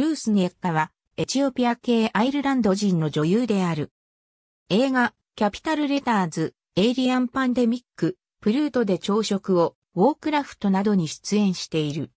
ルース・ニエッカは、エチオピア系アイルランド人の女優である。映画、キャピタル・レターズ、エイリアン・パンデミック、プルートで朝食を、ウォークラフトなどに出演している。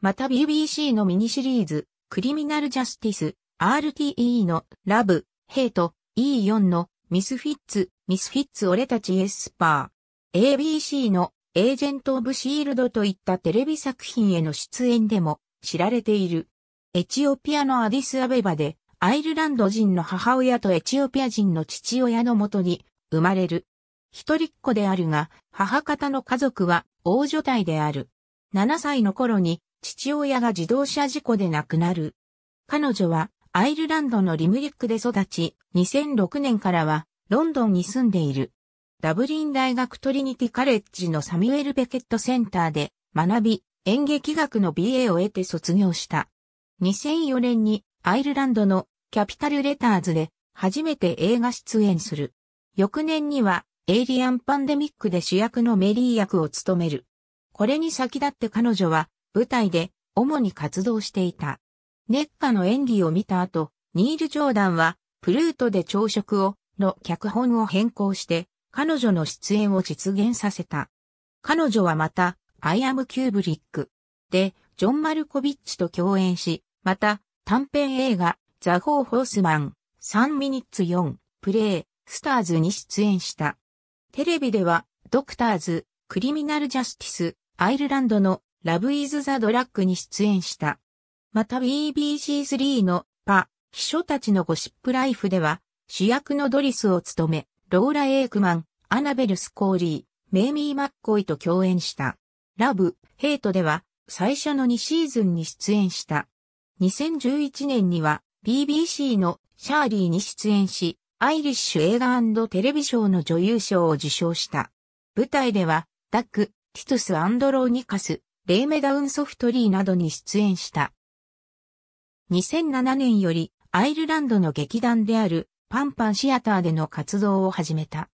また BBC のミニシリーズ、クリミナル・ジャスティス、RTE のラブ、ヘイト、E4 のミスフィッツ、ミスフィッツ俺たちエスパー、ABC のエージェント・オブ・シールドといったテレビ作品への出演でも知られている。エチオピアのアディスアベバで、アイルランド人の母親とエチオピア人の父親のもとに生まれる。一人っ子であるが、母方の家族は大所帯である。7歳の頃に父親が自動車事故で亡くなる。彼女はアイルランドのリムリックで育ち、2006年からはロンドンに住んでいる。ダブリン大学トリニティカレッジのサミュエル・ベケットセンターで学び、演劇学の BA を得て卒業した。2004年にアイルランドのキャピタルレターズで初めて映画出演する。翌年にはエイリアンパンデミックで主役のメリー役を務める。これに先立って彼女は舞台で主に活動していた。熱波の演技を見た後、ニール・ジョーダンはプルートで朝食をの脚本を変更して彼女の出演を実現させた。彼女はまた、アイアム・キューブリックで、ジョン・マルコビッチと共演し、また、短編映画、ザ・ホー・ホースマン、3ミニッツ4、プレイ、スターズに出演した。テレビでは、ドクターズ、クリミナル・ジャスティス、アイルランドのラブ・イズ・ザ・ドラッグに出演した。また BBC3 のパ、秘書たちのゴシップライフでは、主役のドリスを務め、ローラ・エイクマン、アナベル・スコーリー、メイミー・マッコイと共演した。ラブ、ヘイトでは、最初の2シーズンに出演した。2011年には BBC のシャーリーに出演し、アイリッシュ映画テレビ賞の女優賞を受賞した。舞台では、ダック、ティトス・アンドローニカス、レイメダウンソフトリーなどに出演した。2007年より、アイルランドの劇団である、パンパンシアターでの活動を始めた。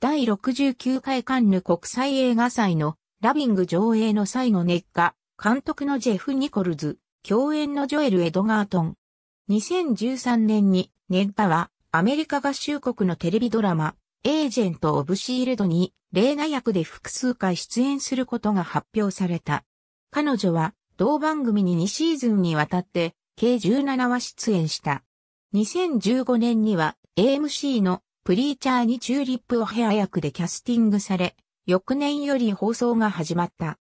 第69回カンヌ国際映画祭のラビング上映の際の熱化、監督のジェフ・ニコルズ、共演のジョエル・エドガートン。2013年に、ネッパは、アメリカ合衆国のテレビドラマ、エージェント・オブ・シールドに、レーナ役で複数回出演することが発表された。彼女は、同番組に2シーズンにわたって、計17話出演した。2015年には、AMC のプリーチャーにチューリップをヘア役でキャスティングされ、翌年より放送が始まった。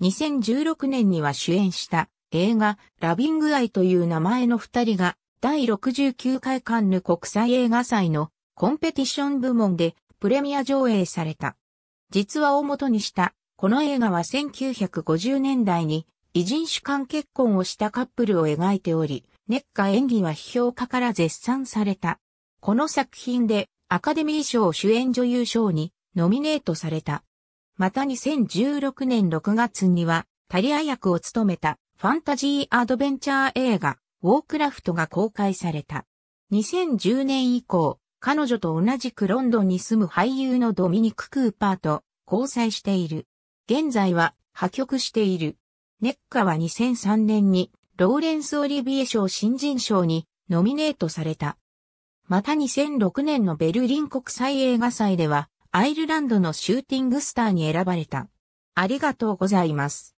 2016年には主演した映画、ラビングアイという名前の二人が、第69回カンヌ国際映画祭のコンペティション部門でプレミア上映された。実話を元にした、この映画は1950年代に異人種間結婚をしたカップルを描いており、熱下演技は批評家から絶賛された。この作品でアカデミー賞主演女優賞にノミネートされた。また2016年6月にはタリア役を務めたファンタジーアドベンチャー映画、ウォークラフトが公開された。2010年以降、彼女と同じくロンドンに住む俳優のドミニク・クーパーと交際している。現在は破局している。ネッカは2003年にローレンス・オリビエ賞新人賞にノミネートされた。また2006年のベルリン国際映画祭ではアイルランドのシューティングスターに選ばれた。ありがとうございます。